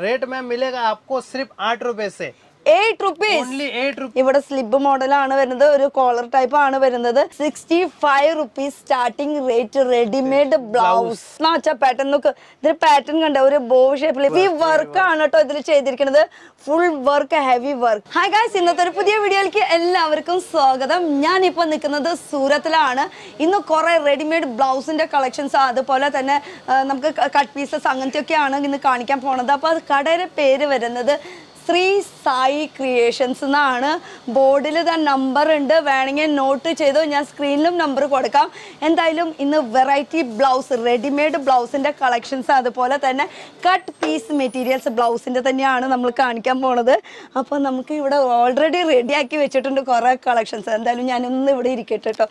Rate में मिलेगा आपको सिर्फ आठ रुपए से എയ്റ്റ് റുപ്പീസ് ഇവിടെ സ്ലിബ് മോഡലാണ് വരുന്നത് ഒരു കോളർ ടൈപ്പ് ആണ് വരുന്നത് sixty five rupees starting rate readymade blouse എന്ന് വെച്ചാൽ പാറ്റേൺ നോക്ക് ഇതിൽ പാറ്റേൺ കണ്ട ഒരു ബോ ഷേപ്പിൽ ഈ വർക്ക് ആണ് കേട്ടോ ഇതിൽ ചെയ്തിരിക്കുന്നത് full work heavy work hi guys ഇന്നത്തെ ഒരു പുതിയ വീഡിയോയിലേക്ക് എല്ലാവർക്കും സ്വാഗതം ഞാൻ ഇപ്പോൾ നിൽക്കുന്നത് സൂരത്തിലാണ് ഇന്ന് കുറെ റെഡിമെയ്ഡ് ബ്ലൗസിന്റെ കളക്ഷൻസ് അതുപോലെ തന്നെ നമുക്ക് കട്ട് പീസസ് അങ്ങനത്തെയൊക്കെയാണ് ഇന്ന് കാണിക്കാൻ പോണത് അപ്പോൾ കടയുടെ പേര് വരുന്നത് ശ്രീ സായി ക്രിയേഷൻസ് എന്നാണ് ബോർഡിൽ താൻ നമ്പർ ഉണ്ട് വേണമെങ്കിൽ നോട്ട് ചെയ്തു ഞാൻ സ്ക്രീനിലും നമ്പർ കൊടുക്കാം എന്തായാലും ഇന്ന് വെറൈറ്റി ബ്ലൗസ് റെഡിമെയ്ഡ് ബ്ലൗസിൻ്റെ കളക്ഷൻസ് അതുപോലെ തന്നെ കട്ട് പീസ് മെറ്റീരിയൽസ് ബ്ലൗസിൻ്റെ തന്നെയാണ് നമ്മൾ കാണിക്കാൻ പോണത് അപ്പോൾ നമുക്ക് ഇവിടെ ഓൾറെഡി റെഡിയാക്കി വെച്ചിട്ടുണ്ട് കുറേ കളക്ഷൻസ് എന്തായാലും ഞാനിന്ന് ഇവിടെ ഇരിക്കട്ടെ കേട്ടോ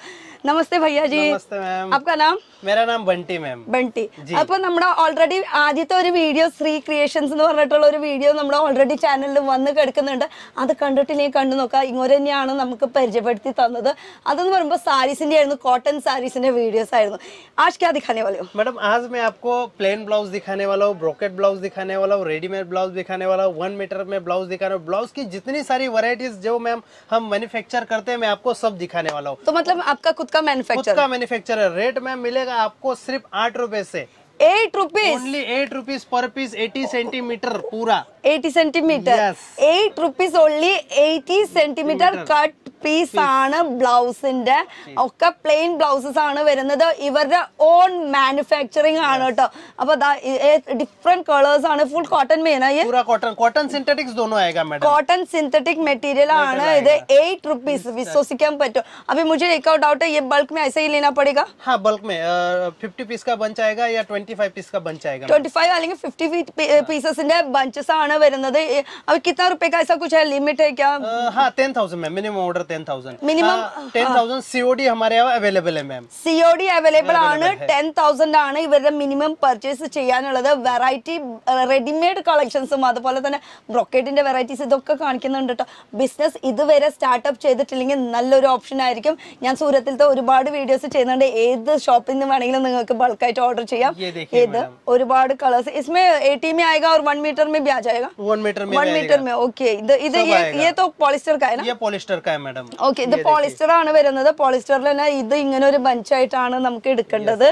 नमस्ते भैया जी नमस्ते मैम आपका नाम मेरा नाम बंटी मैम बंटी अब नम्बर ऑलरेडी आदि तो और वीडियो श्री क्रियेशन पर video number already channel one कड़े अब क्या नमु पड़ी तक अब सारीसी कॉटन सारीस वीडियोस आज क्या दिखाने वाले हो मैडम आज मैं आपको प्लेन ब्लाउज दिखाने वाला हूँ ब्रोकेट ब्लाउज दिखाने वाला हूँ रेडीमेड ब्लाउज दिखाने वाला हूँ वन मीटर में ब्लाउज दिखाने ब्लाउज की जितनी सारी वराइटीज जो मैम हम मैन्युफेक्चर करते हैं मैं आपको सब दिखाने वाला हूँ तो मतलब आपका का मैन्युफैक्चर खुद का मैन्युफैक्चर रेट में मिलेगा आपको सिर्फ आठ रूपए से eight rupees only eight rupees per piece eighty centimetre पूरा eighty centimetre eight rupees only eighty centimetre cut piece ആണ് ബ്ലൗസിന്റെ ഒക്കെ പ്ലെയിൻ ബ്ലൗസസ് ആണ് വരുന്നത് ഇവരുടെ ഓൺ മാനുഫാക്ചറിങ് ആണ് കേട്ടോ അപ്പൊ ഡിഫറെന്റ് കളേഴ്സ് ആണ് full cotton main cotton cotton synthetics cotton synthetic material ആണ് ഇത് എയ്റ്റ് റുപ്പീസ് വിശ്വസിക്കാൻ പറ്റും അപ്പൊ മുझे एक और डाउट है ये बल्क में ऐसे ही लेना पड़ेगा हाँ बल्क में फिफ्टी पीस का बंच आएगा या ट्वेंटी फाइव पीस का बंच आएगा ट्वेंटी फाइव അല്ലെങ്കിൽ ഫിഫ്റ്റി പീസസിന്റെ ബഞ്ചസ് ആണ് വരുന്നത് अब कितना रुपए का ऐसा कुछ है लिमिट है क्या हाँ टेन थाउजेंड में minimum order ten thousand minimum ten thousand COD ഹമാരെ അവൈലബിൾ है मैम സിഒഡി അവൈലബിൾ ആണ് ടെൻ തൗസൻഡ് ആണ് ഇവരുടെ മിനിമം പർച്ചേസ് ചെയ്യാനുള്ളത് വെറൈറ്റി റെഡിമെയ്ഡ് കളക്ഷൻസും അതുപോലെ തന്നെ ബ്രൊക്കേറ്റിന്റെ വെറൈറ്റീസ് ഇതൊക്കെ കാണിക്കുന്നുണ്ട് കേട്ടോ ബിസിനസ് ഇതുവരെ സ്റ്റാർട്ടപ്പ് ചെയ്തിട്ടില്ലെങ്കിൽ നല്ലൊരു ഓപ്ഷൻ ആയിരിക്കും ഞാൻ സൂരത്തിലത്തെ ഒരുപാട് വീഡിയോസ് ചെയ്യുന്നുണ്ട് ഏത് ഷോപ്പിൽ നിന്ന് വേണമെങ്കിലും നിങ്ങൾക്ക് ബൾക്കായിട്ട് ഓർഡർ ചെയ്യാം ഏത് ഒരുപാട് കളേഴ്സ് इसमें एटी में आएगा और वन मीटर में भी आ जाएगा वन मीटर में वन मीटर में ओके ये तो पॉलिस्टर का है ना ये पॉलिस्टर का है मैडम ഓക്കെ ഇത് പോളിസ്റ്റർ ആണ് വരുന്നത് പോളിസ്റ്ററിൽ തന്നെ ഇത് ഇങ്ങനെ ഒരു ബഞ്ച് ആയിട്ടാണ് നമുക്ക് എടുക്കേണ്ടത്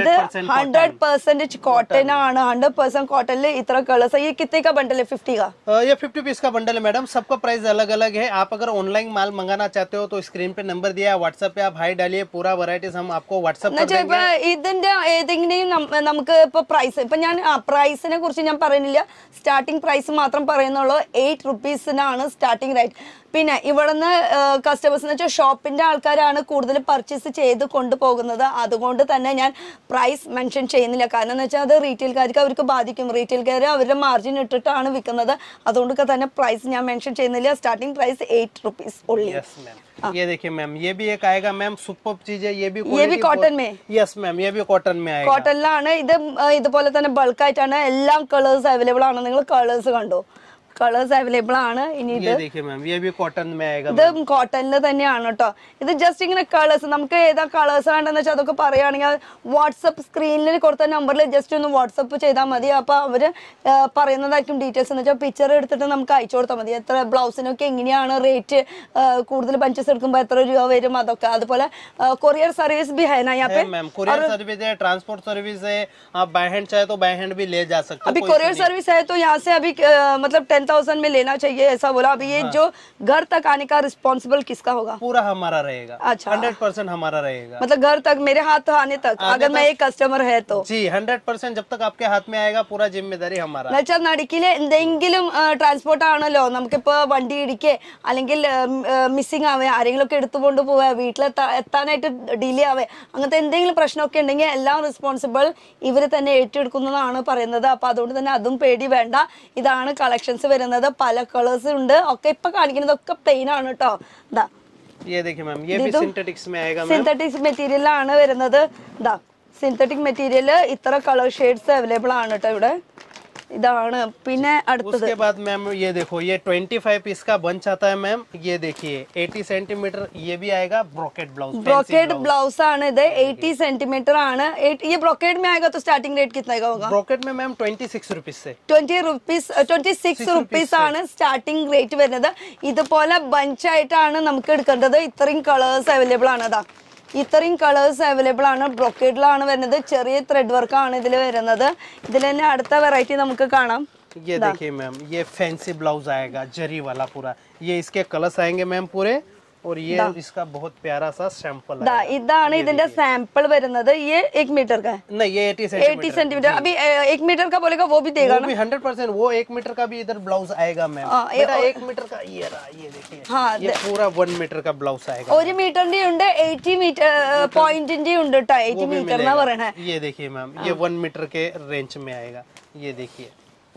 ഇത് ഹൺഡ്രഡ് പെർസെന്റ് കോട്ടൺ ആണ് ഹൺഡ്രഡ് പെർസെന്റ് കോട്ടണിൽ ഇത്ര കളേഴ്സ് ഈ कितने का बंडल है फिफ्टी का ये फिफ्टी पीस का बंडल है मैडम सबका प्राइस अलग अलग है आप अगर ऑनलाइन माल मंगाना चाहते हो तो स्क्रीन पे नंबर दिया है व्हाट्सएप पे आप हाई डालिए पूरा വെറൈറ്റീസ് हम ഇതിന്റെ ഏതെങ്കിലും നമുക്ക് ഇപ്പൊ പ്രൈസ് ഇപ്പൊ ഞാൻ പ്രൈസിനെ കുറിച്ച് ഞാൻ പറയുന്നില്ല സ്റ്റാർട്ടിംഗ് പ്രൈസ് മാത്രം പറയുന്നുള്ളൂ എയ്റ്റ് റുപ്പീസിനാണ് സ്റ്റാർട്ടിംഗ് റേറ്റ് പിന്നെ ഇവിടുന്ന് കസ്റ്റമേഴ്സ് എന്ന് വെച്ചാൽ ഷോപ്പിന്റെ ആൾക്കാരാണ് കൂടുതൽ പർച്ചേസ് ചെയ്ത് കൊണ്ടുപോകുന്നത് അതുകൊണ്ട് തന്നെ ഞാൻ പ്രൈസ് മെൻഷൻ ചെയ്യുന്നില്ല കാരണം എന്ന് വെച്ചാൽ അത് റീറ്റെയിൽക്കാർക്ക് അവർക്ക് ബാധിക്കും റീറ്റെയിൽക്കാർ അവരുടെ മാർജിൻ ഇട്ടിട്ടാണ് വിൽക്കുന്നത് അതുകൊണ്ടൊക്കെ തന്നെ പ്രൈസ് ഞാൻ മെൻഷൻ ചെയ്യുന്നില്ല സ്റ്റാർട്ടിംഗ് പ്രൈസ് എയ്റ്റ് റുപ്പീസ് ഉള്ളി ये देखिए मैम ये भी एक आएगा मैम सुपर चीज है ये भी ये भी कॉटन में यस मैम ये भी कॉटन में आएगा कॉटन ലാണ് ഇത് ഇതുപോലെ തന്നെ ആയിട്ടാണ് എല്ലാം കളേഴ്സ് അവൈലബിൾ ആണ് നിങ്ങൾ കളേഴ്സ് കണ്ടോ കളേഴ്സ് അവൈലബിൾ ആണ് ഇനി ഇത് ഇത് കോട്ടണിൽ തന്നെയാണ് കേട്ടോ ഇത് ജസ്റ്റ് ഇങ്ങനെ കളേഴ്സ് നമുക്ക് ഏതാ കളേഴ്സ് വേണ്ടെന്ന് വെച്ചാൽ അതൊക്കെ പറയുകയാണെങ്കിൽ വാട്സപ്പ് സ്ക്രീനിൽ കൊടുത്ത നമ്പറിൽ ജസ്റ്റ് ഒന്ന് വാട്സപ്പ് ചെയ്താൽ മതി അപ്പോൾ അവർ പറയുന്നതായിരിക്കും ഡീറ്റെയിൽസ് എന്ന് വെച്ചാൽ പിക്ചർ എടുത്തിട്ട് നമുക്ക് അയച്ചു കൊടുത്താൽ മതി എത്ര ബ്ലൗസിനൊക്കെ എങ്ങനെയാണ് റേറ്റ് കൂടുതൽ പഞ്ചസ് എടുക്കുമ്പോൾ എത്ര രൂപ വരും അതൊക്കെ അതുപോലെ കൊറിയർ സർവീസ് भी है ना यहाँ पे കൊറിയർ സർവീസ് है ट्रांसपोर्ट सर्विस है आप बाय हैंड तो बाय हैंड भी ले जा सकते अभी है तो से अभी मतलब टेन थाउजेंड में लेना चाहिए ऐसा बोला अभी ये जो घर तक आने का रिस्पॉन्सिबल किसका होगा पूरा हमारा रहेगा अच्छा हंड्रेड परसेंट हमारा रहेगा मतलब घर तक मेरे हाथ आने तक अगर मैं एक कस्टमर है तो जी हंड्रेड परसेंट जब तक आपके हाथ में आएगा पूरा जिम्मेदारी हमारा എന്നുവെച്ചാൽ നടുക്കില് എന്തെങ്കിലും ട്രാൻസ്പോർട്ട് ആണല്ലോ നമുക്കിപ്പോ വണ്ടി ഇടിക്കേ അല്ലെങ്കിൽ മിസ്സിംഗ് ആവേ ആരെങ്കിലും ഒക്കെ എടുത്തുകൊണ്ട് പോവുക വീട്ടിൽ എത്താനായിട്ട് ഡിലേ ആവേ അങ്ങനത്തെ എന്തെങ്കിലും പ്രശ്നമൊക്കെ ഉണ്ടെങ്കിൽ എല്ലാം റെസ്പോൺസിബിൾ ഇവർ തന്നെ ഏറ്റെടുക്കുന്നതാണ് പറയുന്നത് അപ്പൊ അതുകൊണ്ട് തന്നെ അതും പേടി വേണ്ട ഇതാണ് കളക്ഷൻസ് വരുന്നത് പല കളേഴ്സ് ഉണ്ട് ഒക്കെ ഇപ്പൊ കാണിക്കുന്നതൊക്കെ പ്ലെയിൻ ആണ് കേട്ടോ ഇതാ സിന്തറ്റിക്സ് മെറ്റീരിയൽ ആണ് വരുന്നത് ഇതാ സിന്തറ്റിക് മെറ്റീരിയൽ ഇത്ര കളർ ഷെയ്ഡ്സ് അവൈലബിൾ ആണ് കേട്ടോ ഇവിടെ ഇതാണ് പിന്നെ അടുത്തത് बाद मैम ये देखो ये 25 पीस का बन चाहता है मैम ये देखिए 80 सेंटीमीटर ये भी आएगा ब्रोकेट ब्लाउज ब्रोकेट ब्लाउज ആണ് ഇത് 80 സെന്റിമീറ്റർ ആണ് ये ब्रोकेट में आएगा तो स्टार्टिंग रेट कितना का होगा ब्रोकेट में मैम 26 रुपीस से 20 रुपीस 26 रुपीस ആണ് സ്റ്റാർട്ടിംഗ് റേറ്റ് വരുന്നത് ഇതുപോലെ ബഞ്ച് ആയിട്ടാണ് നമുക്ക് എടുക്കേണ്ടത് ഇത്രയും കളേഴ്സ് അവൈലബിൾ ആണ് അതാ ഇത്രയും കളേഴ്സ് അവൈലബിൾ ആണ് ബ്രൊക്കേഡിലാണ് വരുന്നത് ചെറിയ ത്രെഡ് വർക്ക് ആണ് ഇതിൽ വരുന്നത് ഇതിൽ തന്നെ അടുത്ത വെറൈറ്റി നമുക്ക് കാണാം ये देखिए मैम ये फैंसी ब्लाउज आएगा जरी वाला पूरा ये इसके कलर्स आएंगे मैम पूरे और ये इसका बहुत प्यारा सा सैंपल है ഇതാണ് ഇതിന്റെ സാമ്പിൾ വരുന്നത് ഈ एक मीटर का है नहीं ये एटी सेंटीमीटर 80 सेंटीमीटर अभी एक मीटर का बोलेगा वो भी देगा वो भी 100 परसेंट वो एक मीटर का भी इधर ब्लाउज आएगा मैम हाँ, बेटा एक मीटर का ये रहा ये देखिए हाँ ये पूरा वन मीटर का ब्लाउज आएगा ഒരു മീറ്ററിന്റെ ഉണ്ട് 80 മീറ്റർ പോയിന്റിന്റെ ഉണ്ട് കേട്ടോ 80 മീറ്റർ എന്നാ പറയണേ ये देखिए मैम ये वन हाँ। मीटर के रेंज में आएगा ये देखिए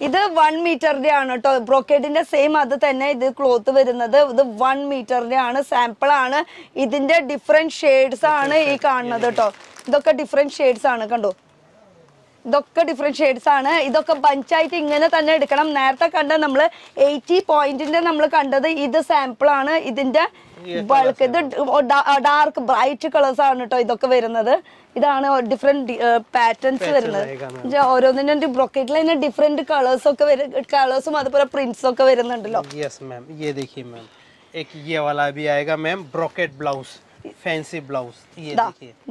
ഇത് വൺ മീറ്ററിന്റെ ആണ് കേട്ടോ ബ്രോക്കേഡിന്റെ സെയിം അത് തന്നെ ഇത് ക്ലോത്ത് വരുന്നത് ഇത് വൺ മീറ്ററിന്റെ ആണ് സാമ്പിൾ ആണ് ഇതിന്റെ ഡിഫറെന്റ് ഷെയ്ഡ്സ് ആണ് ഈ കാണുന്നത് കേട്ടോ ഇതൊക്കെ ഡിഫറെന്റ് ഷെയ്ഡ്സ് ആണ് കണ്ടോ ഇതൊക്കെ ഡിഫറെന്റ് ഷെയ്ഡ്സ് ആണ് ഇതൊക്കെ ബഞ്ചായിട്ട് ഇങ്ങനെ തന്നെ എടുക്കണം നേരത്തെ കണ്ട നമ്മൾ എയ്റ്റി പോയിന്റിന്റെ നമ്മൾ കണ്ടത് ഇത് സാമ്പിൾ ആണ് ഇതിന്റെ ബൾക്ക് ഇത് ഡാർക്ക് ബ്രൈറ്റ് കളേഴ്സ് ആണ് കേട്ടോ ഇതൊക്കെ വരുന്നത് ഇതാണ് ഡിഫറെന്റ് പാറ്റേൺസ് വരുന്നത് ഓരോന്നിനും ബ്രോക്കറ്റിൽ അതിന് ഡിഫറെന്റ് കളേഴ്സ് ഒക്കെ വരും കളേഴ്സും അതുപോലെ പ്രിന്റ്സ് ഒക്കെ വരുന്നുണ്ടല്ലോ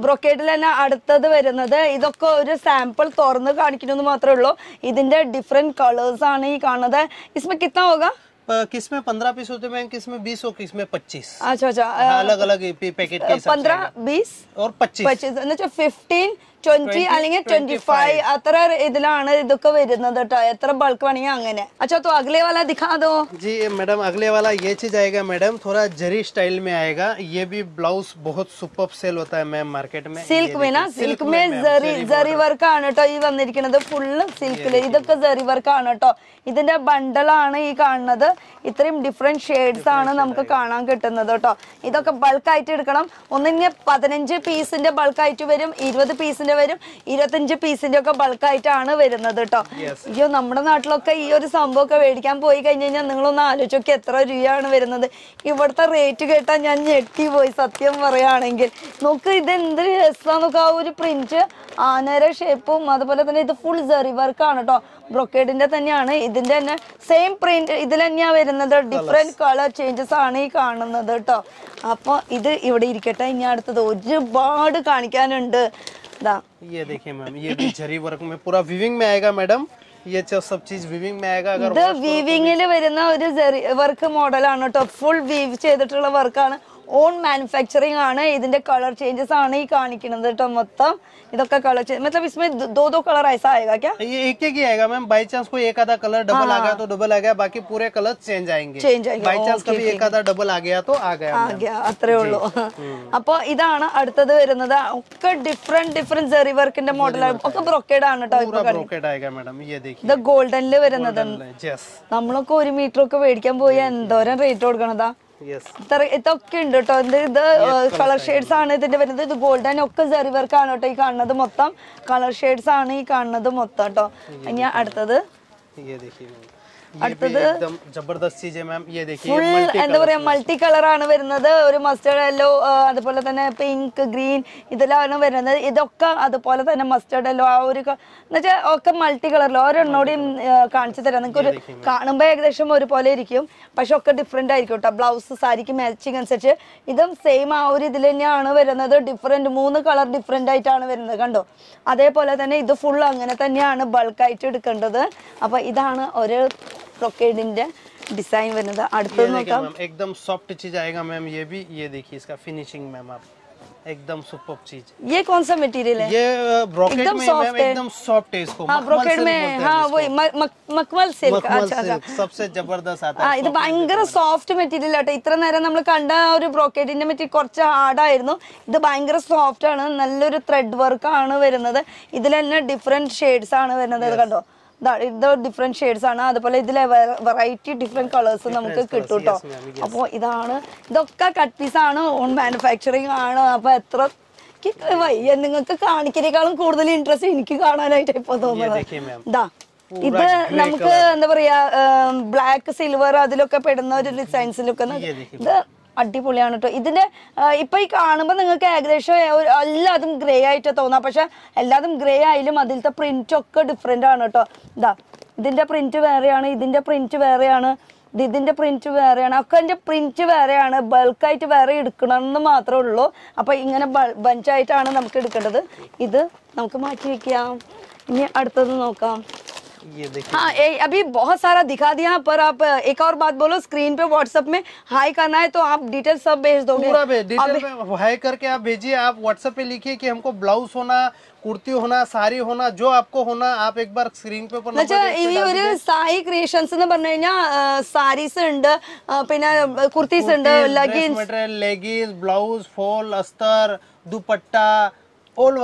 ബ്രോക്കേറ്റിൽ തന്നെ അടുത്തത് വരുന്നത് ഇതൊക്കെ ഒരു സാമ്പിൾ തുറന്ന് കാണിക്കുന്നു മാത്രമേ ഉള്ളൂ ഇതിന്റെ ഡിഫറെന്റ് കളേഴ്സ് ആണ് ഈ കാണുന്നത് ഇസ്മ കിത്താ ഹോഗാ किस में पंद्रह पीस होते हैं किस में बीस और किस में पच्चीस अच्छा अच्छा अलग अलग पैकेट पंद्रह बीस और पच्चीस पच्चीस अच्छा, फिफ्टीन ട്വന്റി അല്ലെങ്കിൽ ട്വന്റി ഫൈവ് അത്ര ഇതിലാണ് ഇതൊക്കെ വരുന്നത് കേട്ടോ എത്ര ബൾക്ക് വേണമെങ്കിൽ അങ്ങനെ അച്ഛാ തോ അഗലേ वाला दिखा दो जी मैडम अगले वाला ये चीज आएगा मैडम थोड़ा जरी स्टाइल में आएगा ये भी ब्लाउज बहुत सुपर सेल होता है मैम मार्केट മേ സിൽക്ക് വേണ സിൽക്ക് മേ ജറി ജറി വർക്ക് ആണ് കേട്ടോ ഈ വന്നിരിക്കുന്നത് സിൽക്ക് സിൽക്കില് ഇതൊക്കെ ജറി വർക്ക് ആണ് കേട്ടോ ഇതിന്റെ ബണ്ടൽ ആണ് ഈ കാണുന്നത് ഇത്രയും ഡിഫറെന്റ് ഷെയ്ഡ്സ് ആണ് നമുക്ക് കാണാൻ കിട്ടുന്നത് കേട്ടോ ഇതൊക്കെ ബൾക്കായിട്ട് എടുക്കണം ഒന്നിങ്ങനെ പതിനഞ്ച് പീസിന്റെ ബൾക്കായിട്ട് വരും ഇരുപത് പീസിന്റെ പീസിന്റെ വരും ഇരുപത്തഞ്ച് പീസിന്റെ ഒക്കെ ബൾക്കായിട്ടാണ് വരുന്നത് കേട്ടോ അയ്യോ നമ്മുടെ നാട്ടിലൊക്കെ ഈ ഒരു സംഭവം ഒക്കെ മേടിക്കാൻ പോയി കഴിഞ്ഞ് കഴിഞ്ഞാൽ നിങ്ങളൊന്ന് ആലോചിച്ചൊക്കെ എത്ര രൂപയാണ് വരുന്നത് ഇവിടുത്തെ റേറ്റ് കേട്ടാൽ ഞാൻ ഞെട്ടി പോയി സത്യം പറയുകയാണെങ്കിൽ നോക്ക് ഇത് എന്ത് രസമാണെന്നൊക്കെ ആ ഒരു പ്രിന്റ് ആനര ഷേപ്പും അതുപോലെ തന്നെ ഇത് ഫുൾ സെറി വർക്കാണ് കേട്ടോ ബ്രൊക്കേഡിന്റെ തന്നെയാണ് ഇതിന്റെ തന്നെ സെയിം പ്രിന്റ് ഇതിൽ തന്നെയാണ് വരുന്നത് ഡിഫറെന്റ് കളർ ചേഞ്ചസ് ആണ് ഈ കാണുന്നത് കേട്ടോ അപ്പോൾ ഇത് ഇവിടെ ഇരിക്കട്ടെ ഇനി അടുത്തത് ഒരുപാട് കാണിക്കാനുണ്ട് दा ये देखिए मैम ये भी जरी वर्क में पूरा वीविंग में आएगा मैडम ये सब चीज वीविंग में आएगा अगर ഇത് വീവിങ്ങിൽ വരുന്ന ഒരു വർക്ക് മോഡലാണ് കേട്ടോ ഫുൾ വീവ് ചെയ്തിട്ടുള്ള വർക്കാണ് ഓൺ മാനുഫാക്ചറിങ് ആണ് ഇതിന്റെ കളർ ചേഞ്ചസ് ആണ് ഈ കാണിക്കുന്നത് കേട്ടോ മൊത്തം ഇതൊക്കെ കളർ ചേഞ്ച് मतलब इसमें दो दो कलर ऐसा आएगा क्या ये एक एक ही आएगा मैम बाई चांस एक आधा कलर डबल आ गया तो डबल आ गया बाकी पूरे कलर चेंज बाई चांस कभी एक आधा डबल आ गया तो आ गया അത്രേ ഉള്ളൂ അപ്പൊ ഇതാണ് അടുത്തത് വരുന്നത് ഒക്കെ ഡിഫറെന്റ് ഡിഫറെന്റ് ജെറി വർക്കിന്റെ മോഡൽ ഒക്കെ ബ്രോക്കേഡ് ആണ് ഇത് ഗോൾഡനില് വരുന്നത് നമ്മളൊക്കെ ഒരു മീറ്റർ ഒക്കെ മേടിക്കാൻ പോയി എന്തോരം റേറ്റ് കൊടുക്കണതാ ഇതൊക്കെ ഉണ്ട് കേട്ടോ എന്ത് ഇത് കളർ ഷെയ്ഡ്സ് ആണ് ഇതിന്റെ വരുന്നത് ഇത് ഗോൾഡൻ ഒക്കെ സെറി വർക്ക് ആണ് കേട്ടോ ഈ കാണുന്നത് മൊത്തം കളർ ഷെയ്ഡ്സ് ആണ് ഈ കാണുന്നത് മൊത്തം കേട്ടോ ഇനി അടുത്തത് അടുത്തത് ഫുൾ എന്താ പറയാ മൾട്ടി കളർ ആണ് വരുന്നത് ഒരു മസ്റ്റേർഡ് യെല്ലോ അതുപോലെ തന്നെ പിങ്ക് ഗ്രീൻ ഇതെല്ലാം വരുന്നത് ഇതൊക്കെ അതുപോലെ തന്നെ മസ്റ്റേർഡ് യെല്ലോ ആ ഒരു എന്നുവെച്ചാൽ ഒക്കെ മൾട്ടി കളറിൽ ഓരോന്നോടെയും കാണിച്ചു തരാം നിങ്ങൾക്ക് ഒരു കാണുമ്പോൾ ഏകദേശം ഒരുപോലെ ഇരിക്കും പക്ഷെ ഒക്കെ ഡിഫറെന്റ് ആയിരിക്കും കേട്ടോ ബ്ലൗസ് സാരിക്ക് മാച്ചിങ് അനുസരിച്ച് ഇതും സെയിം ആ ഒരു ഇതിൽ തന്നെയാണ് വരുന്നത് ഡിഫറെന്റ് മൂന്ന് കളർ ഡിഫറെന്റ് ആയിട്ടാണ് വരുന്നത് കണ്ടോ അതേപോലെ തന്നെ ഇത് ഫുൾ അങ്ങനെ തന്നെയാണ് ബൾക്കായിട്ട് എടുക്കേണ്ടത് അപ്പോൾ ഇതാണ് ഒരു ब्रॉकेडिंग डिजाइन बना था अड़ता एकदम सॉफ्ट चीज आएगा मैम ये भी ये देखिए इसका फिनिशिंग मैम आप एकदम सुपर चीज ये कौन सा मटेरियल है ये ब्रॉकेट एकदम में सॉफ्ट है एकदम सॉफ्ट है इसको हाँ, ब्रॉकेट में हाँ वही മക്മൽ സിൽക്ക് सबसे जबरदस्त आता ആ ഇത് ഭയങ്കര സോഫ്റ്റ് മെറ്റീരിയൽ ആട്ടെ ഇത്ര നേരം നമ്മൾ കണ്ട ആ ഒരു ബ്രോക്കേറ്റിന്റെ മെറ്റീരിയൽ കുറച്ച് ഹാർഡായിരുന്നു ഇത് ഭയങ്കര സോഫ്റ്റ് ആണ് നല്ലൊരു ത്രെഡ് വർക്ക് ആണ് വരുന്നത് ഇതിൽ തന്നെ ഡിഫറെന്റ് ഷെയ്ഡ്സ് ആണ് വരുന്നത് കണ്ടോ ഡിഫറെന്റ് ഷെയ്ഡ്സ് ആണ് അതുപോലെ ഇതിലെ വെറൈറ്റി ഡിഫറെന്റ് കളേഴ്സ് നമുക്ക് കിട്ടും കേട്ടോ അപ്പോൾ ഇതാണ് ഇതൊക്കെ കട്ട് പീസ് ആണ് ഓൺ മാനുഫാക്ചറിങ് ആണ് അപ്പോൾ എത്ര നിങ്ങൾക്ക് കാണിക്കുന്നേക്കാളും കൂടുതൽ ഇൻട്രസ്റ്റ് എനിക്ക് കാണാനായിട്ട് ഇപ്പൊ തോന്നുന്നത് ഇത് നമുക്ക് എന്താ പറയാ ബ്ലാക്ക് സിൽവർ അതിലൊക്കെ പെടുന്ന ഒരു ഡിസൈൻസിലൊക്കെ ഇത് അടിപൊളിയാണ് കേട്ടോ ഇതിന്റെ ഇപ്പൊ ഈ കാണുമ്പോൾ നിങ്ങൾക്ക് ഏകദേശം എല്ലാതും ഗ്രേ ആയിട്ട് തോന്നാം പക്ഷെ എല്ലാതും ഗ്രേ ആയാലും അതിലത്തെ പ്രിന്റ് ഒക്കെ ഡിഫറെന്റ് ആണ് കേട്ടോ ഇതാ ഇതിന്റെ പ്രിന്റ് വേറെയാണ് ഇതിന്റെ പ്രിന്റ് വേറെയാണ് ഇതിന്റെ പ്രിന്റ് വേറെയാണ് ഒക്കെ അതിന്റെ പ്രിന്റ് വേറെയാണ് ബൾക്കായിട്ട് വേറെ എടുക്കണമെന്ന് മാത്രമേ ഉള്ളൂ അപ്പോൾ ഇങ്ങനെ ബഞ്ചായിട്ടാണ് നമുക്ക് എടുക്കേണ്ടത് ഇത് നമുക്ക് മാറ്റി വെക്കാം ഇനി അടുത്തത് നോക്കാം ये देखिए हाँ ए, अभी बहुत सारा दिखा दिया पर आप एक और बात बोलो स्क्रीन पे व्हाट्सअप में हाई करना है तो आप डिटेल सब भेज दो पूरा डिटेल हाई करके आप भेजिए आप व्हाट्सएप पे लिखिए कि हमको ब्लाउज होना कुर्ती होना साड़ी होना जो आपको होना आप एक बार स्क्रीन ബാർ अच्छा പേപ്പർ ഇവര് സായി ക്രിയേഷൻസ് എന്ന് പറഞ്ഞു കഴിഞ്ഞാൽ സാരീസ് ഉണ്ട് പിന്നെ കുർത്തീസ് ഉണ്ട് ലെഗിൻസ് ലെഗിൻസ് ब्लाउज फॉल अस्तर दुपट्टा ഓൾ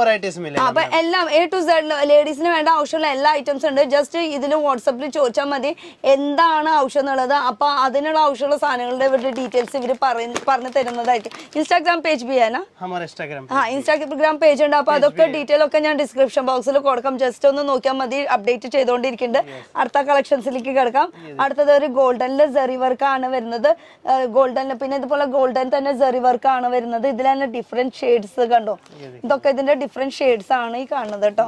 അപ്പൊ എല്ലാം എ ടു സെഡ് ലേഡീസിന് വേണ്ട ആവശ്യമുള്ള എല്ലാ ഐറ്റംസ് ഉണ്ട് ജസ്റ്റ് ഇതിന് വാട്സപ്പിൽ ചോദിച്ചാൽ മതി എന്താണ് ആവശ്യം എന്നുള്ളത് അപ്പൊ അതിനുള്ള ആവശ്യമുള്ള സാധനങ്ങളുടെ ഇവരുടെ ഡീറ്റെയിൽസ് ഇവർ പറഞ്ഞു തരുന്നതായിട്ട് ഇൻസ്റ്റാഗ്രാം പേജ് ബിയാനാ ഇൻസ്റ്റാഗ്രാം പേജ് ഉണ്ട് അപ്പൊ അതൊക്കെ ഡീറ്റെയിൽ ഒക്കെ ഞാൻ ഡിസ്ക്രിപ്ഷൻ ബോക്സിൽ കൊടുക്കാം ജസ്റ്റ് ഒന്ന് നോക്കിയാൽ മതി അപ്ഡേറ്റ് ചെയ്തുകൊണ്ടിരിക്കുന്നുണ്ട് അടുത്ത കളക്ഷൻസിലേക്ക് കിടക്കാം അടുത്തത് ഒരു ഗോൾഡനിലെ സെറി ആണ് വരുന്നത് ഗോൾഡനിൽ പിന്നെ ഇതുപോലെ ഗോൾഡൻ തന്നെ സെറി ആണ് വരുന്നത് ഇതിലെ തന്നെ ഡിഫറെന്റ് ഷെയ്ഡ്സ് കണ്ടോ ഇതൊക്കെ અંદર ડિફરન્ટ શેડ્સ આણે કાણ હતું તો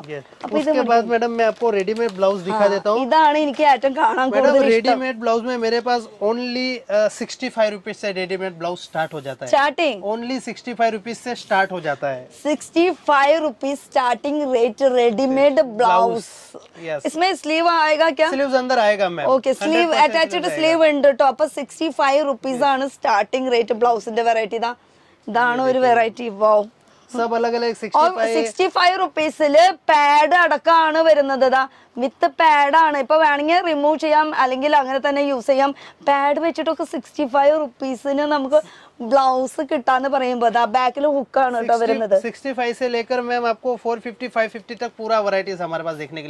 ઓકે મેડમ મે આપકો રેડીમેડ બ્લાઉઝ દિખા દેતો હું ઇદા આની ઇનકે આઇટમ કાણા કો રેડીમેડ બ્લાઉઝ મે મેરે પાસ ઓન્લી ₹65 સે રેડીમેડ બ્લાઉઝ સ્ટાર્ટ હો જાતા હૈ ચાર્ટિંગ ઓન્લી ₹65 સે સ્ટાર્ટ હો જાતા હૈ ₹65 starting rate readymade blouse yes ઇસમે સ્લીવ આયેગા ક્યાં સ્લીવ્સ અંદર આયેગા મે ઓકે સ્લીવ अटैच्ड સ્લીવ ઇન્ડ ટો અપ 65 ₹આણ સ્ટાર્ટિંગ રેટ બ્લાઉઝ ની વેરાઇટી દા ઇદાણો ઓર વેરાઇટી વાવ സബ് അലഗ് അലഗ് സിക്സ്റ്റി ഫൈവ് റുപ്പീസിൽ പാഡ് അടക്കമാണ് വരുന്നത് വിത്ത് പാഡാണ് ഇപ്പൊ വേണമെങ്കിൽ റിമൂവ് ചെയ്യാം അല്ലെങ്കിൽ അങ്ങനെ തന്നെ യൂസ് ചെയ്യാം പാഡ് വെച്ചിട്ടൊക്കെ സിക്സ്റ്റി ഫൈവ് റുപ്പീസിന് നമുക്ക് ബ്ലൗസ് കിട്ടാന്ന് പറയുമ്പോ അതാ ബാക്കിൽ ഹുക്കാണ് കേട്ടോ വരുന്നത് സിക്സ്റ്റി ഫൈവ് से लेकर ma'am fifty four fifty five fifty तक पूरा वराइटीज हमारे पास देखने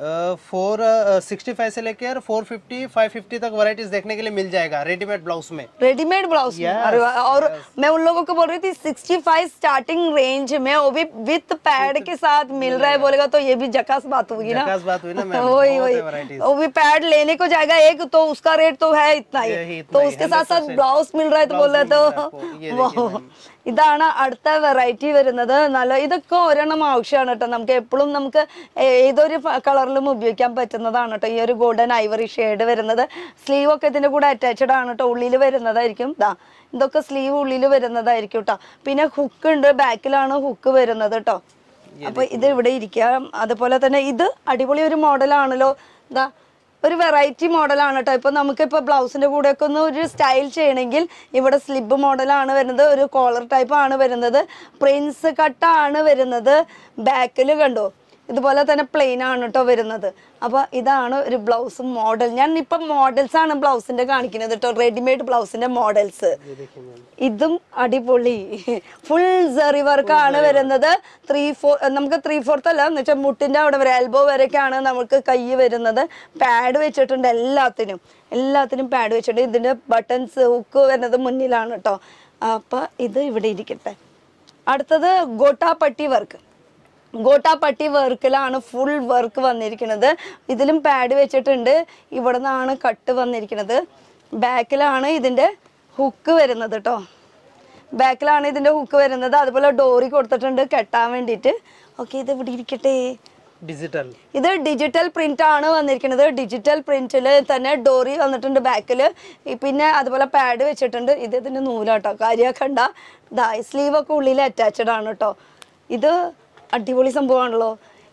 फोर सिक्सटी फाइव से लेकर फोर फिफ्टी फाइव फिफ्टी तक वराइटीज देखने के लिए मिल जाएगा रेडीमेड ब्लाउज में रेडीमेड ब्लाउज yes, अरे और yes. मैं उन लोगों को बोल रही थी सिक्सटी फाइव स्टार्टिंग रेंज में वो भी विद पैड के साथ मिल रहा है बोलेगा तो ये भी जकास बात होगी ना जकास बात हुई ना वही वही वो भी पैड लेने को जाएगा एक तो उसका रेट तो है इतना ही तो उसके साथ साथ ब्लाउज मिल रहा है तो बोल रहे तो ഇതാണ് അടുത്ത വെറൈറ്റി വരുന്നത് നല്ല ഇതൊക്കെ ഒരെണ്ണം ആവശ്യമാണ് കേട്ടോ നമുക്ക് എപ്പോഴും നമുക്ക് ഏതൊരു കളറിലും ഉപയോഗിക്കാൻ പറ്റുന്നതാണ് കേട്ടോ ഈ ഒരു ഗോൾഡൻ ഐവറി ഷെയ്ഡ് വരുന്നത് സ്ലീവ് ഒക്കെ ഇതിൻ്റെ കൂടെ അറ്റാച്ച്ഡ് ആണ് കേട്ടോ ഉള്ളിൽ വരുന്നതായിരിക്കും ഇതാ ഇതൊക്കെ സ്ലീവ് ഉള്ളിൽ വരുന്നതായിരിക്കും കേട്ടോ പിന്നെ ഹുക്ക് ഉണ്ട് ബാക്കിലാണ് ഹുക്ക് വരുന്നത് കേട്ടോ അപ്പൊ ഇത് ഇവിടെ ഇരിക്കാം അതുപോലെ തന്നെ ഇത് അടിപൊളി ഒരു മോഡലാണല്ലോ ഇതാ ഒരു വെറൈറ്റി മോഡലാണ് കേട്ടോ ഇപ്പം ബ്ലൗസിന്റെ കൂടെ ഒക്കെ ഒന്ന് ഒരു സ്റ്റൈൽ ചെയ്യണമെങ്കിൽ ഇവിടെ സ്ലിബ് മോഡലാണ് വരുന്നത് ഒരു കോളർ ടൈപ്പ് ആണ് വരുന്നത് പ്രിൻസ് കട്ടാണ് വരുന്നത് ബാക്കിൽ കണ്ടോ ഇതുപോലെ തന്നെ പ്ലെയിൻ ആണ് കേട്ടോ വരുന്നത് അപ്പോൾ ഇതാണ് ഒരു ബ്ലൗസ് മോഡൽ ഞാൻ ഇപ്പൊ മോഡൽസ് ആണ് ബ്ലൗസിന്റെ കാണിക്കുന്നത് കേട്ടോ റെഡിമെയ്ഡ് ബ്ലൗസിന്റെ മോഡൽസ് ഇതും അടിപൊളി ഫുൾ സെറി വർക്ക് ആണ് വരുന്നത് ത്രീ ഫോർ നമുക്ക് ത്രീ ഫോർത്ത് അല്ല എന്ന് വെച്ചാൽ മുട്ടിന്റെ അവിടെ വരെ എൽബോ വരെയൊക്കെയാണ് നമുക്ക് കൈ വരുന്നത് പാഡ് വെച്ചിട്ടുണ്ട് എല്ലാത്തിനും എല്ലാത്തിനും പാഡ് വെച്ചിട്ടുണ്ട് ഇതിന്റെ ബട്ടൺസ് ഹുക്ക് വരുന്നത് മുന്നിലാണ് കേട്ടോ അപ്പൊ ഇത് ഇവിടെ ഇരിക്കട്ടെ അടുത്തത് ഗോട്ടാപ്പട്ടി വർക്ക് ഗോട്ടാപ്പട്ടി വർക്കിലാണ് ഫുൾ വർക്ക് വന്നിരിക്കുന്നത് ഇതിലും പാഡ് വെച്ചിട്ടുണ്ട് ഇവിടെ നിന്നാണ് കട്ട് വന്നിരിക്കുന്നത് ബാക്കിലാണ് ഇതിൻ്റെ ഹുക്ക് വരുന്നത് കേട്ടോ ബാക്കിലാണ് ഇതിൻ്റെ ഹുക്ക് വരുന്നത് അതുപോലെ ഡോറി കൊടുത്തിട്ടുണ്ട് കെട്ടാൻ വേണ്ടിയിട്ട് ഓക്കെ ഇത് ഇവിടെ ഇരിക്കട്ടെ ഡിജിറ്റൽ ഇത് ഡിജിറ്റൽ പ്രിന്റ് ആണ് വന്നിരിക്കുന്നത് ഡിജിറ്റൽ പ്രിന്റിൽ തന്നെ ഡോറി വന്നിട്ടുണ്ട് ബാക്കിൽ പിന്നെ അതുപോലെ പാഡ് വെച്ചിട്ടുണ്ട് ഇത് ഇതിൻ്റെ നൂലാട്ടോ കാര്യമാക്കണ്ട ദായ് സ്ലീവ് ഒക്കെ ഉള്ളിൽ അറ്റാച്ച്ഡ് ആണ് കേട്ടോ ഇത് अടിപൊളി സംഭവമാണല്ലോ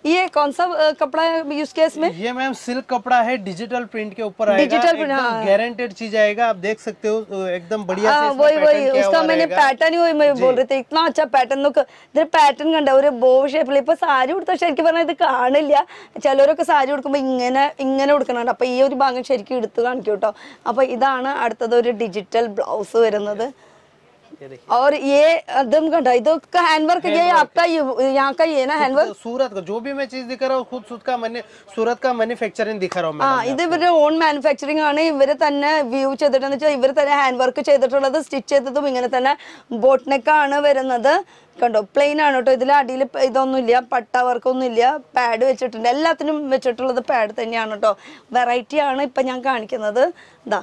ये कौन सा कपड़ा है यूज केस में ये मैम सिल्क कपड़ा है डिजिटल प्रिंट के ऊपर आएगा डिजिटल प्रिंट हाँ। गारंटेड चीज आएगा आप देख सकते हो एकदम बढ़िया हाँ, वही वही उसका मैंने पैटर्न ही मैं बोल रहे थे इतना अच्छा पैटर्न നോക്ക് ഇതിന് പാറ്റേൺ കണ്ട ഒരു ബോ ഷേപ്പിൽ ഇപ്പൊ സാരി കൊടുത്താൽ ശരിക്കും പറഞ്ഞാൽ ഇത് കാണില്ല ചിലരൊക്കെ സാരി കൊടുക്കുമ്പോൾ ഇങ്ങനെ ഇങ്ങനെ കൊടുക്കണുണ്ട് അപ്പൊ ഈ ഒരു ഭാഗം ശരിക്കും എടുത്ത് കാണിക്കും കേട്ടോ അപ്പൊ ഇതാണ് അടുത്തത് ഒരു ഡിജിറ്റൽ ബ്ലൗസ് വരുന്നത് और ये अर्धम का ढाई तो का हैंडवर्क ये आपका यहाँ का ये ना हैंडवर्क सूरत का जो भी मैं चीज दिखा रहा हूँ खुद सूरत का मैंने सूरत का मैन्युफैक्चरिंग दिखा रहा हूँ ഇത് ഇവരുടെ ഓൺ മാനുഫാക്ചറിംഗ് ആണ് ഇവര് തന്നെ വ്യൂ ചെയ്തിട്ടെന്ന് വെച്ചാൽ ഇവർ തന്നെ ഹാൻഡ് വർക്ക് ചെയ്തിട്ടുള്ളത് സ്റ്റിച്ച് ചെയ്തതും ഇങ്ങനെ തന്നെ ബോട്ട് നെക്കാണ് വരുന്നത് കണ്ടോ പ്ലെയിൻ ആണ് കേട്ടോ ഇതിൽ അടിയിൽ ഇതൊന്നുമില്ല പട്ട വർക്കൊന്നുമില്ല പാഡ് വെച്ചിട്ടുണ്ട് എല്ലാത്തിനും വെച്ചിട്ടുള്ളത് പാഡ് തന്നെയാണ് കേട്ടോ വെറൈറ്റി ആണ് ഇപ്പം ഞാൻ കാണിക്കുന്നത് ഇതാ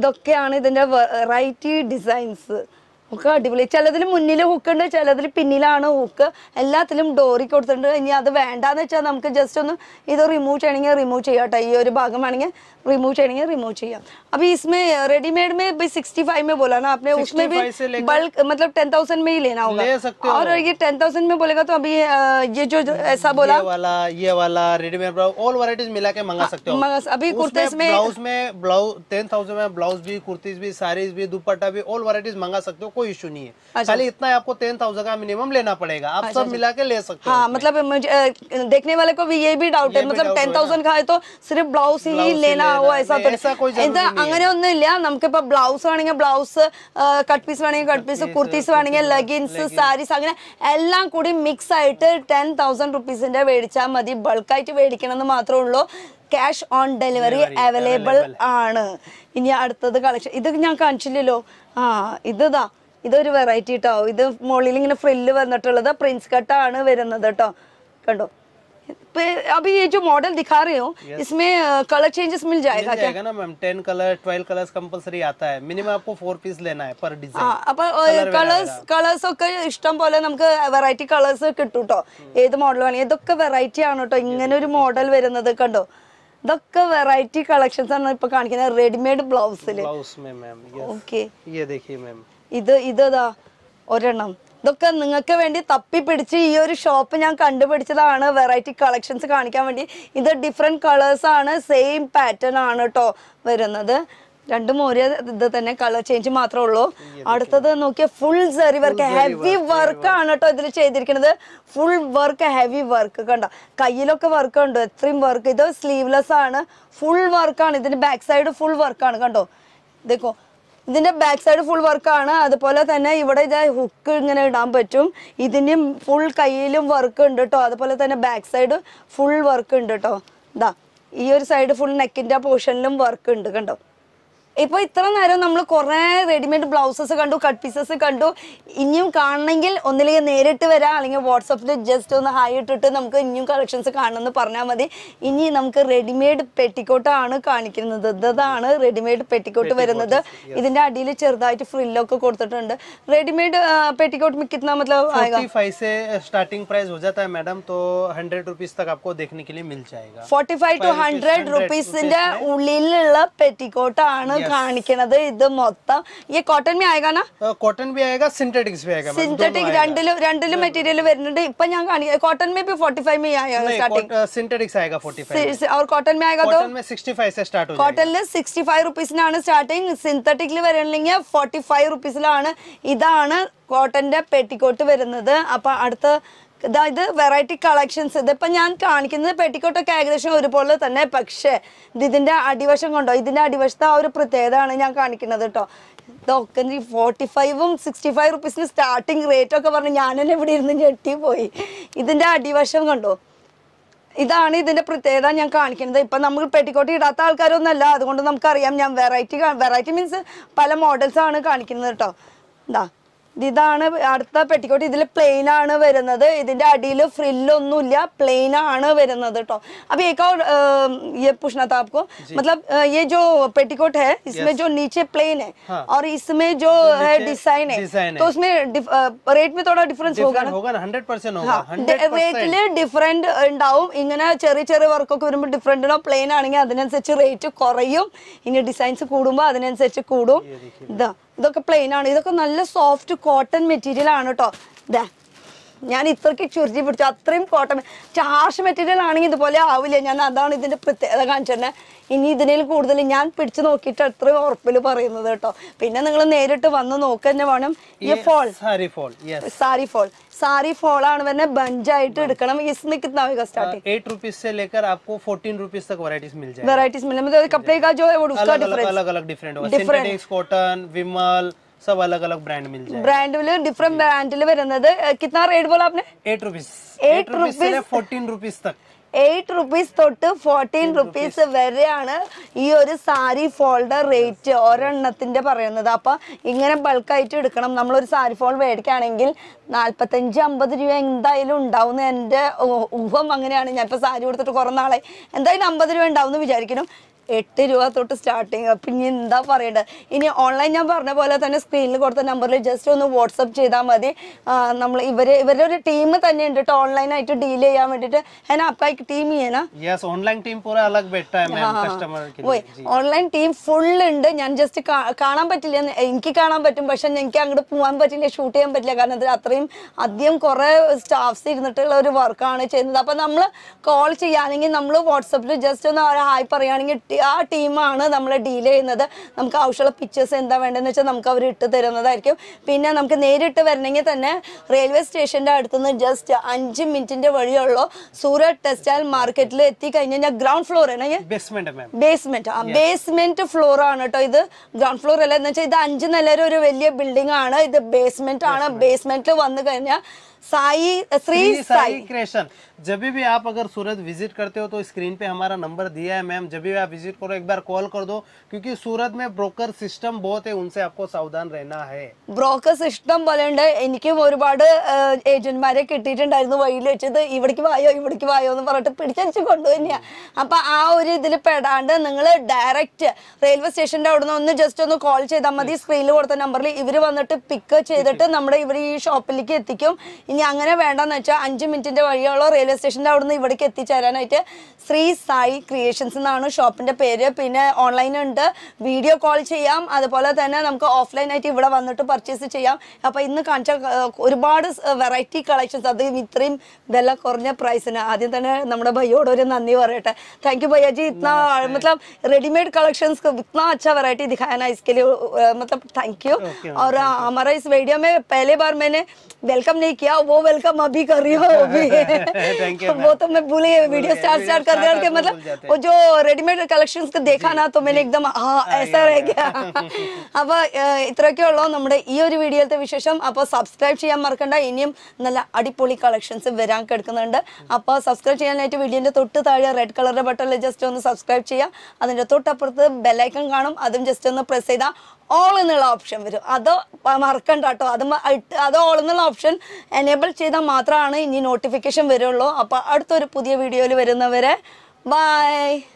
ഇതൊക്കെയാണ് ഇതിൻ്റെ വെറൈറ്റി ഡിസൈൻസ് ഒക്കെ അടിപൊളി ചിലതിൽ മുന്നിൽ ഹുക്ക് ഉണ്ട് ചിലതിൽ को ഹുക്ക് എല്ലാത്തിലും ഡോറി കൊടുത്തിട്ടുണ്ട് ഇനി അത് വേണ്ടാന്ന് ऋमूवे നമുക്ക് ജസ്റ്റ് ഒന്ന് चाहिए रिमूव चाहिए इसमें रेडीमेड में भाई सिक्सटी फाइव में बोला ना आपने उसमें भी बल्क मतलब टेन थाउजेंड में ही लेना होगा ले सकते और ये टेन थाउजेंड में बोलेगा तो अभी ये जो ऐसा बोला ये वाला ये वाला रेडीमेड ऑल वराइटीज मिला के मंगा सकते हो अभी कुर्तीज में ब्लाउज में ब्लाउज टेन थाउजेंड में ब्लाउज भी कुर्तीज भी साड़ीज भी दुपट्टा भी ऑल वराइटीज मंगा सकते हो कोई इशू नहीं है अच्छा। खाली इतना आपको टेन थाउजेंड का मिनिमम लेना पड़ेगा आप अच्छा, सब मिला के ले सकते हाँ, मतलब मुझे देखने वाले को भी ये भी डाउट है मतलब ടെൻ തൗസൻഡ് കാലത്തോ സിർഫ് ബ്ലൗസ് ഈ ലേനാവോ ऐसा तो ഇത് അങ്ങനെയൊന്നും ഇല്ല നമുക്കിപ്പോ ബ്ലൗസ് വേണമെങ്കിൽ ബ്ലൗസ് കട്ട് പീസ് വേണമെങ്കിൽ കട്ട് പീസ് കുർത്തീസ് വേണമെങ്കിൽ ലെഗിൻസ് സാരീസ് അങ്ങനെ എല്ലാം കൂടി മിക്സ് ആയിട്ട് ടെൻ തൗസൻഡ് റുപ്പീസിന്റെ മേടിച്ചാൽ മതി ബൾക്കായിട്ട് മേടിക്കണം എന്ന് മാത്രമേ ഉള്ളൂ ക്യാഷ് ഓൺ ഡെലിവറി അവൈലബിൾ ആണ് ഇനി അടുത്തത് കളക്ഷൻ ഇത് ഞാൻ കാണിച്ചില്ലല്ലോ ആ ഇതാ ഇതൊരു വെറൈറ്റി കേട്ടോ ഇത് മുകളിൽ ഇങ്ങനെ ഫ്രില്ല് വന്നിട്ടുള്ളത് പ്രിൻസ് കട്ടാണ് വരുന്നത് കേട്ടോ കണ്ടോ पे अभी ये जो मॉडल दिखा रहे हो इसमें कलर चेंजेस मिल जाएगा मैम आता है मिनिमम आपको पीस लेना है ഒക്കെ ഇഷ്ടം പോലെ നമുക്ക് വെറൈറ്റി കളേഴ്സ് കിട്ടും ഏത് മോഡൽ വേണമെങ്കിൽ ഇതൊക്കെ വെറൈറ്റി ആണ് കേട്ടോ ഇങ്ങനെ ഒരു മോഡൽ വരുന്നത് കണ്ടോ ഇതൊക്കെ വെറൈറ്റി കളക്ഷൻസ് ആണ് ഇപ്പൊ കാണിക്കുന്നത് റെഡിമെയ്ഡ് ബ്ലൗസിൽ ഓക്കെ ഇത് ഇതാ ഒരെണ്ണം ഇതൊക്കെ നിങ്ങൾക്ക് വേണ്ടി തപ്പിപ്പിടിച്ച് ഈ ഒരു ഷോപ്പ് ഞാൻ കണ്ടുപിടിച്ചതാണ് വെറൈറ്റി കളക്ഷൻസ് കാണിക്കാൻ വേണ്ടി ഇത് ഡിഫറെൻറ്റ് കളേഴ്സാണ് സെയിം പാറ്റേൺ ആണ് കേട്ടോ വരുന്നത് രണ്ടും ഒരേ ഇത് തന്നെ കളർ ചേഞ്ച് മാത്രമേ ഉള്ളൂ അടുത്തത് നോക്കിയാൽ ഫുൾ സെറി വർക്ക് ഹെവി വർക്ക് ആണ് കേട്ടോ ഇതിൽ ചെയ്തിരിക്കുന്നത് ഫുൾ വർക്ക് ഹെവി വർക്ക് കണ്ടോ കയ്യിലൊക്കെ വർക്ക് ഉണ്ട് എത്രയും വർക്ക് ഇത് സ്ലീവ്ലെസ് ആണ് ഫുൾ വർക്കാണ് ഇതിന്റെ ബാക്ക് സൈഡ് ഫുൾ വർക്കാണ് കണ്ടോ ഇതൊക്കെ ഇതിന്റെ ബാക്ക് സൈഡ് ഫുൾ വർക്കാണ് അതുപോലെ തന്നെ ഇവിടെ ഇത് ഹുക്ക് ഇങ്ങനെ ഇടാൻ പറ്റും ഇതിന് ഫുൾ കയ്യിലും വർക്ക് ഉണ്ട് കേട്ടോ അതുപോലെ തന്നെ ബാക്ക് സൈഡ് ഫുൾ വർക്ക് ഉണ്ട് കേട്ടോ ഇതാ ഈ ഒരു സൈഡ് ഫുൾ നെക്കിന്റെ പോർഷനിലും വർക്ക് ഉണ്ട് കണ്ടോ ഇപ്പൊ ഇത്ര നേരം നമ്മൾ കുറെ റെഡിമെയ്ഡ് ബ്ലൗസസ് കണ്ടു കട്ട് പീസസ് കണ്ടു ഇനിയും കാണണമെങ്കിൽ ഒന്നിലേക്ക് നേരിട്ട് വരാം അല്ലെങ്കിൽ വാട്സപ്പിൽ ജസ്റ്റ് ഒന്ന് ഹൈ ഇട്ടിട്ട് നമുക്ക് ഇനിയും കളക്ഷൻസ് കാണണമെന്ന് പറഞ്ഞാൽ മതി ഇനി നമുക്ക് റെഡിമെയ്ഡ് പെട്ടിക്കോട്ടാണ് കാണിക്കുന്നത് ഇതാണ് റെഡിമെയ്ഡ് പെട്ടിക്കോട്ട് വരുന്നത് ഇതിന്റെ അടിയിൽ ചെറുതായിട്ട് ഫ്രില്ലൊക്കെ കൊടുത്തിട്ടുണ്ട് റെഡിമെയ്ഡ് പെട്ടിക്കോട്ട് में कितना मतलब आएगा फाइव से स्टार्टिंग प्राइस हो जाता है मैडम तो तक आपको देखने के लिए मिल जाएगा റുപ്പീസിന്റെ ഉള്ളിലുള്ള പെറ്റിക്കോട്ടാണ് കാണിക്കണത് ഇത് മൊത്തം ഈ കോട്ടൺ ബി ആയകാണ കോട്ടൺ ബി ആയേഗാ സിന്തറ്റിക്സ് भी आएगा സിന്തറ്റിക് രണ്ടിലും രണ്ടിലും മെറ്റീരിയൽ വരുന്നുണ്ട് ഇപ്പൊ ഞാൻ കാണിക്കാം കോട്ടൺ മേ भी ഫോർട്ടി ഫൈവ് आएगा स्टार्टिंग സിന്തറ്റിക്സ് ആയേഗാ 45 और कॉटन में आएगा तो कॉटन में 65 റുപ്പീസിനാണ് സ്റ്റാർട്ടിങ് സിന്തറ്റിക്കിൽ വരണില്ലെങ്കിൽ ഫോർട്ടി ഫൈവ് റുപ്പീസിലാണ് ഇതാണ് കോട്ടന്റെ പെട്ടിക്കോട്ട് വരുന്നത് അപ്പൊ അടുത്ത അതായത് വെറൈറ്റി കളക്ഷൻസ് ഇതിപ്പോൾ ഞാൻ കാണിക്കുന്നത് പെട്ടിക്കോട്ടൊക്കെ ഏകദേശം ഒരുപോലെ തന്നെ പക്ഷേ ഇതിൻ്റെ അടിവശം കൊണ്ടോ ഇതിൻ്റെ അടിവശത്തെ ആ ഒരു പ്രത്യേകതയാണ് ഞാൻ കാണിക്കുന്നത് കേട്ടോ ഇതൊക്കെ ഫോർട്ടി ഫൈവും സിക്സ്റ്റി ഫൈവ് റുപ്പീസിന് സ്റ്റാർട്ടിങ് റേറ്റ് ഒക്കെ പറഞ്ഞ് ഞാൻ തന്നെ ഇവിടെ ഇരുന്ന് ഞെട്ടിപ്പോയി ഇതിൻ്റെ അടിവശം കണ്ടോ ഇതാണ് ഇതിന്റെ പ്രത്യേകത ഞാൻ കാണിക്കുന്നത് ഇപ്പം നമ്മൾ പെട്ടിക്കോട്ട് ഇടാത്ത ആൾക്കാരൊന്നല്ല അതുകൊണ്ട് നമുക്കറിയാം ഞാൻ വെറൈറ്റി വെറൈറ്റി മീൻസ് പല മോഡൽസാണ് കാണിക്കുന്നത് കേട്ടോ എന്താ ഇതാണ് അടുത്ത പെട്ടിക്കോട്ട് ഇതിൽ പ്ലെയിൻ ആണ് വരുന്നത് ഇതിന്റെ അടിയിൽ ഫ്രില്ലൊന്നുമില്ല പ്ലെയിൻ ആണ് വരുന്നത് കേട്ടോ അപ്പൊ एक और ये पूछना था आपको मतलब ये जो पेटीकोट है इसमें जो नीचे प्लेन है और इसमें जो, डिजाइन है, तो उसमें रेट में थोड़ा डिफरेंस होगा होगा ना റേറ്റില് ഡിഫറെന്റ് ഉണ്ടാവും ഇങ്ങനെ ചെറിയ ചെറിയ വർക്കൊക്കെ വരുമ്പോൾ ഡിഫറെന്റ് പ്ലെയിൻ ആണെങ്കിൽ അതിനനുസരിച്ച് റേറ്റ് കുറയും ഇനി ഡിസൈൻസ് കൂടുമ്പോൾ അതിനനുസരിച്ച് കൂടും ഇതാ ഇതൊക്കെ പ്ലെയിൻ ആണ് ഇതൊക്കെ നല്ല സോഫ്റ്റ് കോട്ടൺ മെറ്റീരിയൽ ആണ് കേട്ടോ ഇതാ ഞാൻ ഇത്രയ്ക്ക് ചുരുചി പിടിച്ചു അത്രയും കോട്ടൺ ചാർഷ് മെറ്റീരിയൽ ആണെങ്കിൽ ഇതുപോലെ ആവില്ല ഞാൻ അതാണ് ഇതിൻ്റെ പ്രത്യേകത കാണിച്ചിരുന്നത് ഇനി ഇതിനെ കൂടുതൽ ഞാൻ പിടിച്ചു നോക്കിയിട്ട് അത്രയും ഉറപ്പിൽ പറയുന്നത് കേട്ടോ പിന്നെ നിങ്ങൾ നേരിട്ട് വന്ന് നോക്കുക തന്നെ വേണം ഈ fall sari fall sari fall ആണ് വന്നെ ബഞ്ച് ആയിട്ട് എടുക്കണം इसमें നിൽക്കുന്ന 8 आपको 14 तक मिल जाएगी मतलब का जो है वो डिफरेंस अलग अलग डिफरेंट होगा कॉटन विमल सब अलग अलग ब्रांड मिल जाए ब्रांड में डिफरेंट ब्रांड വരുന്നത് कितना रेट बोला आपने 8 रुपीस 8 रुपीस से 14 रुपीस तक എയ്റ്റ് റുപ്പീസ് തൊട്ട് ഫോർട്ടീൻ റുപ്പീസ് വരെയാണ് ഈ ഒരു സാരി ഫോൾഡർ റേറ്റ് ഒരെണ്ണത്തിൻ്റെ പറയുന്നത് അപ്പം ഇങ്ങനെ ബൾക്കായിട്ട് എടുക്കണം നമ്മളൊരു സാരി ഫോൾഡ് മേടിക്കുകയാണെങ്കിൽ നാൽപ്പത്തഞ്ച് അമ്പത് രൂപ എന്തായാലും ഉണ്ടാവും എൻ്റെ ഊഹം അങ്ങനെയാണ് ഞാനിപ്പോൾ സാരി കൊടുത്തിട്ട് കുറേ നാളെ എന്തായാലും അമ്പത് രൂപ ഉണ്ടാവും എന്ന് വിചാരിക്കണം എട്ട് രൂപ തൊട്ട് സ്റ്റാർട്ടിങ് പിന്നെ എന്താ പറയേണ്ടത് ഇനി ഓൺലൈൻ ഞാൻ പറഞ്ഞ പോലെ തന്നെ സ്ക്രീനിൽ കൊടുത്ത നമ്പറിൽ ജസ്റ്റ് ഒന്ന് വാട്സപ്പ് ചെയ്താൽ മതി നമ്മൾ ഇവര് ഇവരുടെ ഒരു ടീം തന്നെ ഉണ്ട് കേട്ടോ ഓൺലൈനായിട്ട് ഡീൽ ചെയ്യാൻ വേണ്ടിയിട്ട് ടീം ചെയ്യണ online team online team full ഉണ്ട് ഞാൻ ജസ്റ്റ് കാണാൻ പറ്റില്ല എനിക്ക് കാണാൻ പറ്റും പക്ഷെ എനിക്ക് അങ്ങോട്ട് പോകാൻ പറ്റില്ല ഷൂട്ട് ചെയ്യാൻ പറ്റില്ല കാരണം അതിൽ അത്രയും അധികം കുറേ സ്റ്റാഫ്സ് ഇരുന്നിട്ടുള്ള ഒരു വർക്കാണ് ചെയ്യുന്നത് അപ്പൊ നമ്മൾ കോൾ ചെയ്യുകയാണെങ്കിൽ നമ്മൾ വാട്സപ്പിൽ ജസ്റ്റ് ഒന്ന് ഹായ് പറയുകയാണെങ്കിൽ ആ ടീമാണ് നമ്മൾ ഡീൽ ചെയ്യുന്നത് നമുക്ക് ആവശ്യമുള്ള പിക്ചേഴ്സ് എന്താ വേണ്ടതെന്ന് വെച്ചാൽ നമുക്ക് അവർ ഇട്ട് തരുന്നതായിരിക്കും പിന്നെ നമുക്ക് നേരിട്ട് വരണമെങ്കിൽ തന്നെ റെയിൽവേ സ്റ്റേഷൻ്റെ അടുത്തുനിന്ന് ജസ്റ്റ് അഞ്ച് മിനിറ്റിൻ്റെ വഴിയുള്ളൂ സൂരത് ടെക്സ്റ്റൈൽ മാർക്കറ്റിൽ എത്തിക്കഴിഞ്ഞ് കഴിഞ്ഞാൽ ഗ്രൗണ്ട് ഫ്ലോർ ആണ് ബേസ്മെന്റ് ആ ബേസ്മെന്റ് ഫ്ലോർ ആണ് കേട്ടോ ഇത് ഗ്രൗണ്ട് ഫ്ലോർ അല്ല എന്ന് വെച്ചാൽ ഇത് അഞ്ച് നിലയിലെ ഒരു വലിയ ബിൽഡിംഗ് ആണ് ഇത് ബേസ്മെന്റ് ആണ് ബേസ്മെന്റിൽ വന്നു കഴിഞ്ഞാൽ साई श्री साई क्रिएशन जब भी आप अगर सूरत विजिट करते हो तो स्क्रीन पे हमारा नंबर दिया है मैम जब भी आप विजिट करो एक बार कॉल कर दो क्योंकि सूरत में ब्रोकर सिस्टम बहुत है उनसे आपको सावधान रहना है ब्रोकर सिस्टम ഉണ്ട് എനിക്ക് ഒരുപാട് ഏജന്റ്മാരെ കിട്ടിയിട്ടുണ്ടായിരുന്നു വഴിയിൽ വെച്ചത് ഇവിടേക്ക് വായോ ഇവിടേക്ക് വായോ എന്ന് പറഞ്ഞിട്ട് പിടിച്ചടിച്ച് കൊണ്ടുതന്നെയാ അപ്പൊ ആ ഒരു ഇതിൽ പെടാണ്ട് നിങ്ങൾ ഡയറക്റ്റ് റെയിൽവേ സ്റ്റേഷന്റെ അവിടെ നിന്ന് ഒന്ന് ജസ്റ്റ് ഒന്ന് കോൾ ചെയ്താൽ മതി സ്ക്രീനിൽ കൊടുത്ത നമ്പറിൽ ഇവർ വന്നിട്ട് പിക്ക് ചെയ്തിട്ട് നമ്മുടെ ഇവർ ഈ ഷോപ്പിലേക്ക് എത്തിക്കും ഇനി അങ്ങനെ വേണ്ടെന്ന് വെച്ചാൽ അഞ്ച് മിനിറ്റിന്റെ വഴിയുള്ള റെയിൽവേ സ്റ്റേഷൻ്റെ അവിടുന്ന് ഇവിടേക്ക് എത്തിച്ചേരാനായിട്ട് ശ്രീ സായി ക്രിയേഷൻസ് എന്നാണ് ഷോപ്പിന്റെ പേര് പിന്നെ ഓൺലൈൻ ഉണ്ട് വീഡിയോ കോൾ ചെയ്യാം അതുപോലെ തന്നെ നമുക്ക് ഓഫ്ലൈൻ ആയിട്ട് ഇവിടെ വന്നിട്ട് പർച്ചേസ് ചെയ്യാം അപ്പോൾ ഇന്ന് കാണിച്ച ഒരുപാട് വെറൈറ്റി കളക്ഷൻസ് അത് ഇത്രയും വില കുറഞ്ഞ പ്രൈസിന് ആദ്യം തന്നെ നമ്മുടെ ഭയ്യോട് ഒരു നന്ദി പറയട്ടെ താങ്ക് യു ഭയ്യാജി ഇത്ര इतना मतलब കളക്ഷൻസ് ഇത്ര को इतना अच्छा वैरायटी दिखाया ना इसके लिए मतलब थैंक यू और हमारा इस വെൽക്കം में बार मैंने वेलकम नहीं किया वो वेलकम अभी कर रही हो अभी वो तो मैं भूल भूली वीडियो स्टार्ट स्टार्ट कर करके मतलब वो जो रेडीमेड कलेक्शंस का देखा ना तो मैंने एकदम हाँ ऐसा रह गया അപ്പോൾ ഇത്രയൊക്കെയുള്ളൂ നമ്മുടെ ഈ ഒരു വീഡിയോയിലത്തെ വിശേഷം അപ്പോൾ സബ്സ്ക്രൈബ് ചെയ്യാൻ മറക്കണ്ട ഇനിയും നല്ല അടിപൊളി കളക്ഷൻസ് വരാൻ കിടക്കുന്നുണ്ട് അപ്പോൾ സബ്സ്ക്രൈബ് ചെയ്യാനായിട്ട് വീഡിയോന്റെ തൊട്ട് താഴെ റെഡ് കളറിൻ്റെ ബട്ടണിൽ ജസ്റ്റ് ഒന്ന് സബ്സ്ക്രൈബ് ചെയ്യുക അതിന്റെ തൊട്ടപ്പുറത്ത് ബെല്ലൈക്കൺ കാണും അതും ജസ്റ്റ് ഒന്ന് പ്രസ് ചെയ്താൽ ഓൾ എന്നുള്ള ഓപ്ഷൻ വരും അത് മറക്കണ്ട കേട്ടോ അത് അത് ഓൾ എന്നുള്ള ഓപ്ഷൻ എനേബിൾ ചെയ്താൽ മാത്രമാണ് ഇനി നോട്ടിഫിക്കേഷൻ വരുള്ളൂ അപ്പോൾ അടുത്തൊരു പുതിയ വീഡിയോയിൽ വരുന്നവരെ ബൈ